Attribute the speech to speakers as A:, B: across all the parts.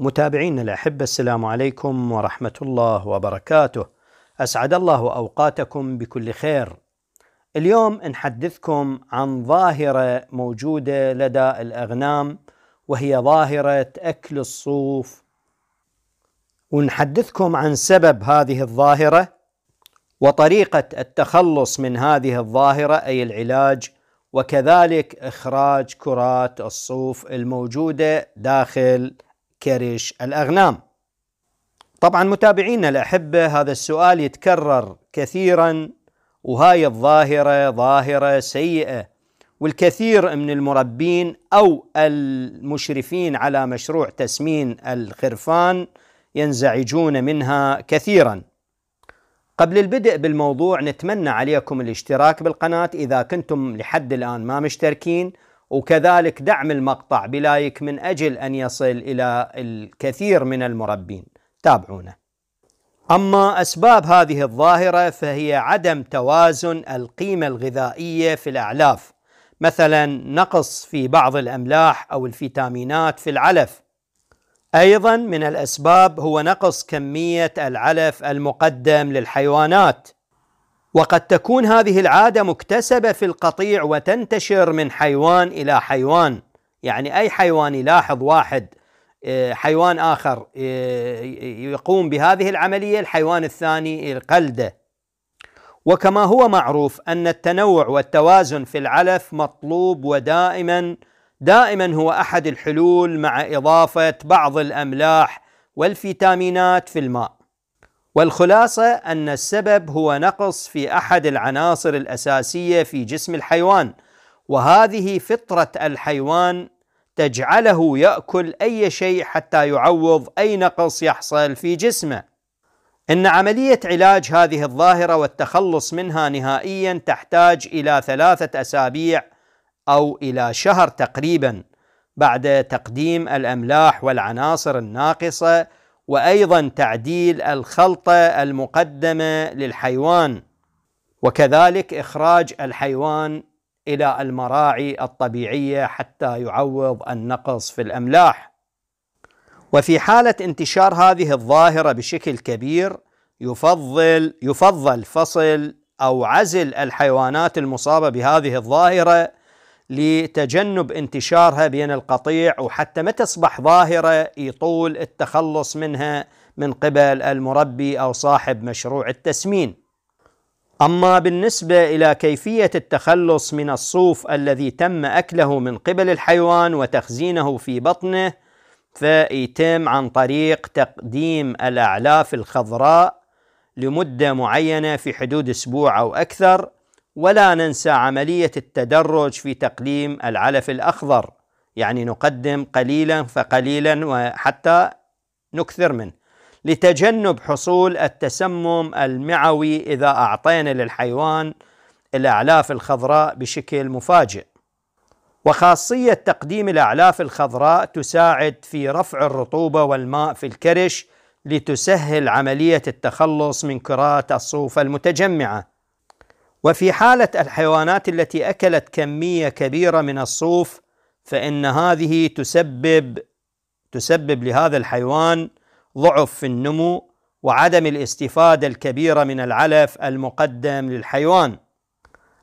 A: متابعينا الأحبة السلام عليكم ورحمة الله وبركاته أسعد الله أوقاتكم بكل خير اليوم نحدثكم عن ظاهرة موجودة لدى الأغنام وهي ظاهرة أكل الصوف ونحدثكم عن سبب هذه الظاهرة وطريقة التخلص من هذه الظاهرة أي العلاج وكذلك إخراج كرات الصوف الموجودة داخل كرش الأغنام طبعا متابعينا الأحبة هذا السؤال يتكرر كثيرا وهاي الظاهرة ظاهرة سيئة والكثير من المربين أو المشرفين على مشروع تسمين الخرفان ينزعجون منها كثيرا قبل البدء بالموضوع نتمنى عليكم الاشتراك بالقناة إذا كنتم لحد الآن ما مشتركين وكذلك دعم المقطع بلايك من أجل أن يصل إلى الكثير من المربين تابعونا أما أسباب هذه الظاهرة فهي عدم توازن القيمة الغذائية في الأعلاف مثلا نقص في بعض الأملاح أو الفيتامينات في العلف أيضا من الأسباب هو نقص كمية العلف المقدم للحيوانات وقد تكون هذه العادة مكتسبة في القطيع وتنتشر من حيوان إلى حيوان يعني أي حيوان يلاحظ واحد آه، حيوان آخر آه، يقوم بهذه العملية الحيوان الثاني القلده وكما هو معروف أن التنوع والتوازن في العلف مطلوب ودائما دائما هو أحد الحلول مع إضافة بعض الأملاح والفيتامينات في الماء والخلاصه ان السبب هو نقص في احد العناصر الاساسيه في جسم الحيوان وهذه فطره الحيوان تجعله ياكل اي شيء حتى يعوض اي نقص يحصل في جسمه ان عمليه علاج هذه الظاهره والتخلص منها نهائيا تحتاج الى ثلاثه اسابيع او الى شهر تقريبا بعد تقديم الاملاح والعناصر الناقصه وايضا تعديل الخلطه المقدمه للحيوان وكذلك اخراج الحيوان الى المراعي الطبيعيه حتى يعوض النقص في الاملاح وفي حاله انتشار هذه الظاهره بشكل كبير يفضل يفضل فصل او عزل الحيوانات المصابه بهذه الظاهره لتجنب انتشارها بين القطيع وحتى ما تصبح ظاهره يطول التخلص منها من قبل المربي او صاحب مشروع التسمين. اما بالنسبه الى كيفيه التخلص من الصوف الذي تم اكله من قبل الحيوان وتخزينه في بطنه فيتم عن طريق تقديم الاعلاف الخضراء لمده معينه في حدود اسبوع او اكثر ولا ننسى عملية التدرج في تقليم العلف الأخضر يعني نقدم قليلا فقليلا وحتى نكثر منه لتجنب حصول التسمم المعوي إذا أعطينا للحيوان الأعلاف الخضراء بشكل مفاجئ وخاصية تقديم الأعلاف الخضراء تساعد في رفع الرطوبة والماء في الكرش لتسهل عملية التخلص من كرات الصوف المتجمعة وفي حالة الحيوانات التي أكلت كمية كبيرة من الصوف فإن هذه تسبب تسبب لهذا الحيوان ضعف في النمو وعدم الاستفادة الكبيرة من العلف المقدم للحيوان.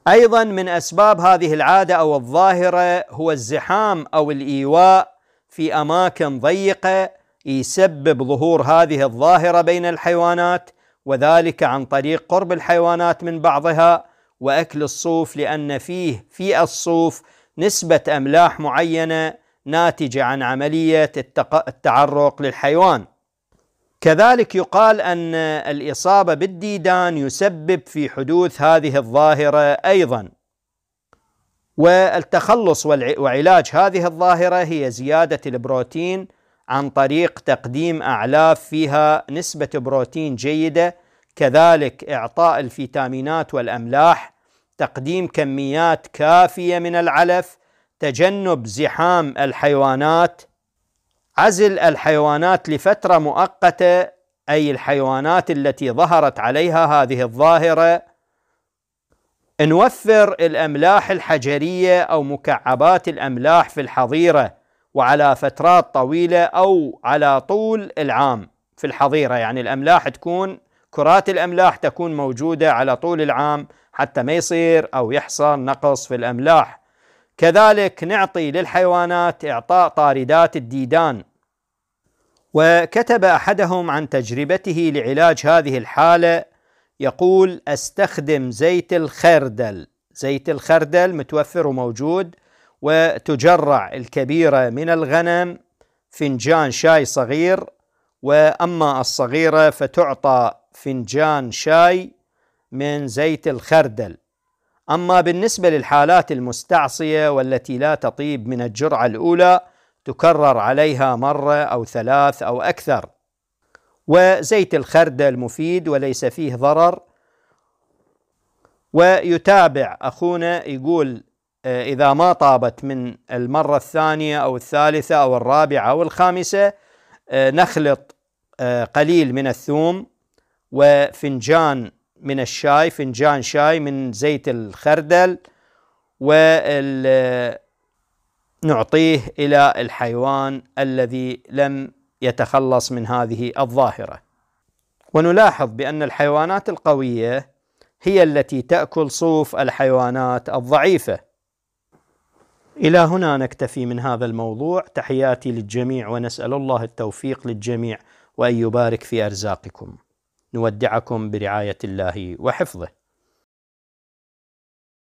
A: أيضا من أسباب هذه العادة أو الظاهرة هو الزحام أو الإيواء في أماكن ضيقة يسبب ظهور هذه الظاهرة بين الحيوانات وذلك عن طريق قرب الحيوانات من بعضها واكل الصوف لان فيه في الصوف نسبه املاح معينه ناتجه عن عمليه التعرق للحيوان. كذلك يقال ان الاصابه بالديدان يسبب في حدوث هذه الظاهره ايضا. والتخلص وعلاج هذه الظاهره هي زياده البروتين عن طريق تقديم أعلاف فيها نسبة بروتين جيدة كذلك إعطاء الفيتامينات والأملاح تقديم كميات كافية من العلف تجنب زحام الحيوانات عزل الحيوانات لفترة مؤقتة أي الحيوانات التي ظهرت عليها هذه الظاهرة نوفر الأملاح الحجرية أو مكعبات الأملاح في الحظيرة وعلى فترات طويلة أو على طول العام في الحظيرة يعني الأملاح تكون كرات الأملاح تكون موجودة على طول العام حتى ما يصير أو يحصل نقص في الأملاح كذلك نعطي للحيوانات إعطاء طاردات الديدان وكتب أحدهم عن تجربته لعلاج هذه الحالة يقول أستخدم زيت الخردل زيت الخردل متوفر وموجود وتجرع الكبيرة من الغنم فنجان شاي صغير وأما الصغيرة فتعطى فنجان شاي من زيت الخردل أما بالنسبة للحالات المستعصية والتي لا تطيب من الجرعة الأولى تكرر عليها مرة أو ثلاث أو أكثر وزيت الخردل مفيد وليس فيه ضرر ويتابع أخونا يقول آه، إذا ما طابت من المرة الثانية أو الثالثة أو الرابعة أو الخامسة آه، نخلط آه، قليل من الثوم وفنجان من الشاي فنجان شاي من زيت الخردل ونعطيه إلى الحيوان الذي لم يتخلص من هذه الظاهرة ونلاحظ بأن الحيوانات القوية هي التي تأكل صوف الحيوانات الضعيفة الى هنا نكتفي من هذا الموضوع تحياتي للجميع ونسال الله التوفيق للجميع وان يبارك في ارزاقكم نودعكم برعايه الله وحفظه